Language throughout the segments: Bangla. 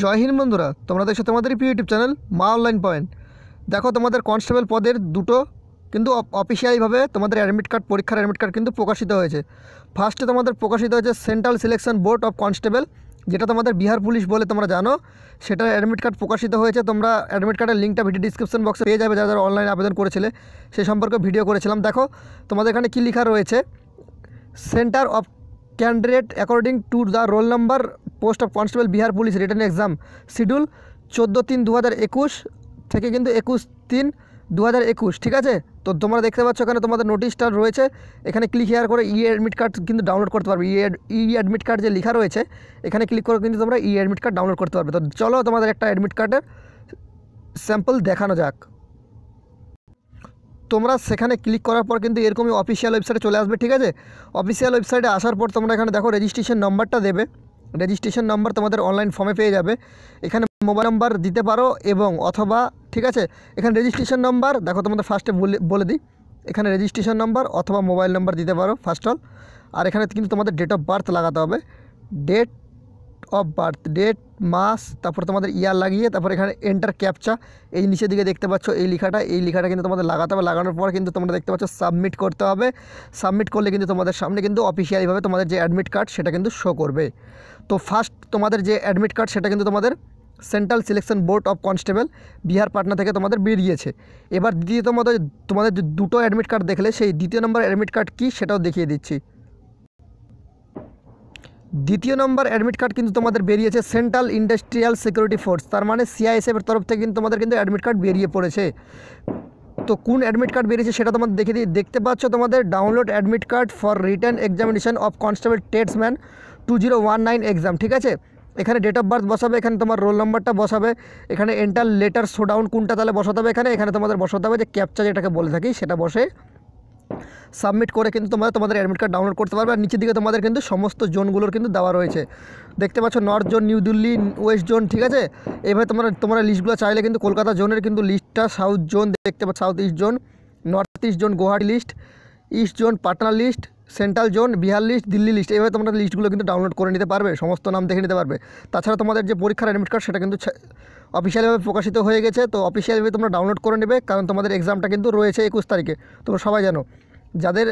জয় হিন্দ বন্ধুরা তোমরা দেখছো তোমাদের প্রিয় YouTube channel Maa online point দেখো তোমাদের কনস্টেবল পদের দুটো কিন্তু অফিসিয়ালিভাবে তোমাদের অ্যাডমিট কার্ড পরীক্ষার অ্যাডমিট কার্ড কিন্তু প্রকাশিত হয়েছে ফার্স্টে তোমাদের প্রকাশিত হয়েছে central selection board of constable যেটা তোমাদের বিহার পুলিশ বলে তোমরা জানো সেটার অ্যাডমিট কার্ড প্রকাশিত হয়েছে তোমরা অ্যাডমিট কার্ডের লিঙ্কটা ভিডিও ডিসক্রিপশন বক্সে পেয়ে যাবে যারা অনলাইনে আবেদন করেছিলে সে সম্পর্কে ভিডিও করেছিলাম দেখো তোমাদের এখানে কী লেখা রয়েছে centre of candidate according to the roll number post of constable Bihar police written exam schedule চোদ্দো তিন দু হাজার একুশ থেকে কিন্তু একুশ তিন দু হাজার একুশ ঠিক আছে তো তোমরা দেখতে পাচ্ছ এখানে তোমাদের নোটিশটা রয়েছে এখানে ক্লিক হেয়ার করে ই অ্যাডমিট কার্ড কিন্তু ডাউনলোড করতে পারবে ই অ্যাডমিট কার্ড যে লেখা রয়েছে এখানে ক্লিক করে কিন্তু তোমরা ই অ্যাডমিট কার্ড ডাউনলোড করতে পারবে তো চলো তোমাদের একটা অ্যাডমিট কার্ডের স্যাম্পল দেখানো যাক তোমরা সেখানে ক্লিক করার পর কিন্তু এরকমই অফিসিয়াল ওয়েবসাইটে চলে আসবে ঠিক আছে অফিসিয়াল ওয়েবসাইটে আসার পর তোমরা এখানে দেখো রেজিস্ট্রেশন নাম্বারটা দেবে রেজিস্ট্রেশন নম্বর তোমাদের অনলাইন ফর্মে পেয়ে যাবে এখানে মোবাইল নম্বর দিতে পারো এবং অথবা ঠিক আছে এখানে রেজিস্ট্রেশন নম্বর দেখো তোমাদের ফার্স্টে বলে দিই এখানে রেজিস্ট্রেশন নম্বর অথবা মোবাইল নম্বর দিতে পারো ফার্স্ট অল আর এখানে কিন্তু তোমাদের ডেট অফ বার্থ লাগাতে হবে ডেট অফ বার্থ ডেট মাস তারপর তোমাদের ইয়ার লাগিয়ে তারপর এখানে এন্টার ক্যাপচা এই নিচের দিকে দেখতে পাচ্ছ এই লেখাটা এই লেখাটা কিন্তু তোমাদের লাগাতে হবে লাগানোর পর কিন্তু তোমরা দেখতে পাচ্ছ সাবমিট করতে হবে সাবমিট করলে কিন্তু তোমাদের সামনে কিন্তু অফিসিয়ালিভাবে তোমাদের যে অ্যাডমিট কার্ড সেটা কিন্তু শো করবে তো ফার্স্ট তোমাদের যে অ্যাডমিট কার্ড সেটা কিন্তু তোমাদের central selection board of constable Bihar Patna থেকে তোমাদের বেরিয়েছে এবার দ্বিতীয় তোমাদের তোমাদের দুটো অ্যাডমিট কার্ড দেখলে সেই দ্বিতীয় নম্বর অ্যাডমিট কার্ড কী সেটাও দেখিয়ে দিচ্ছি দ্বিতীয় নম্বর অ্যাডমিট কার্ড কিন্তু তোমাদের বেরিয়েছে সেন্ট্রাল ইন্ডাস্ট্রিয়াল সিকিউরিটি ফোর্স তার মানে সিআইএসএফের তরফ থেকে কিন্তু তোমাদের কিন্তু অ্যাডমিট কার্ড বেরিয়ে পড়েছে তো কোন অ্যাডমিট কার্ড বেরিয়েছে সেটা তোমাদের দেখে দিই দেখতে পাচ্ছ তোমাদের download admit card for written examination of constable টেটসম্যান two zero one nine exam ঠিক আছে এখানে ডেট অফ বার্থ বসাবে এখানে তোমার রোল নম্বরটা বসাবে এখানে এন্টার লেটার শোডাউন কোনটা তাহলে বসাতে হবে এখানে এখানে তোমাদের বসাতে হবে যে ক্যাপচা যেটাকে বলে থাকি সেটা বসে সাবমিট করে কিন্তু তোমরা তোমাদের অ্যাডমিট কার্ড ডাউনলোড করতে পারবে আর নিচের দিকে তোমাদের কিন্তু সমস্ত জোনগুলোর কিন্তু দেওয়া রয়েছে দেখতে পাচ্ছ north zone new Delhi west zone ঠিক আছে এভাবে তোমরা তোমরা লিস্টগুলো চাইলে কিন্তু কলকাতা জোনের কিন্তু লিস্টটা সাউথ জোন দেখতে পাচ্ছ south east zone north east zone Guwahati list east zone Patna list central zone Bihar list Delhi list এভাবে তোমরা লিস্টগুলো কিন্তু ডাউনলোড করে নিতে পারবে সমস্ত নাম দেখে নিতে পারবে তাছাড়া তোমাদের যে পরীক্ষার অ্যাডমিট কার্ড সেটা কিন্তু অফিসিয়ালভাবে প্রকাশিত হয়ে গেছে তো অফিসিয়ালভাবে তোমরা ডাউনলোড করে নেবে কারণ তোমাদের এক্সামটা কিন্তু রয়েছে একুশ তারিখে তোমরা সবাই জানো যাদের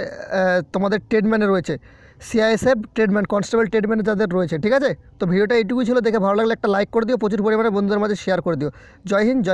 তোমাদের ট্রেডম্যানে রয়েছে সিআইএসএফ ট্রেডম্যান কনস্টেবল ট্রেডম্যান যাদের রয়েছে ঠিক আছে তো ভিডিওটা এইটুকুই ছিল দেখে ভালো লাগলে একটা লাইক করে দিও প্রচুর পরিমাণে বন্ধুদের মাঝে শেয়ার করে দিও জয় হিন্দ জয়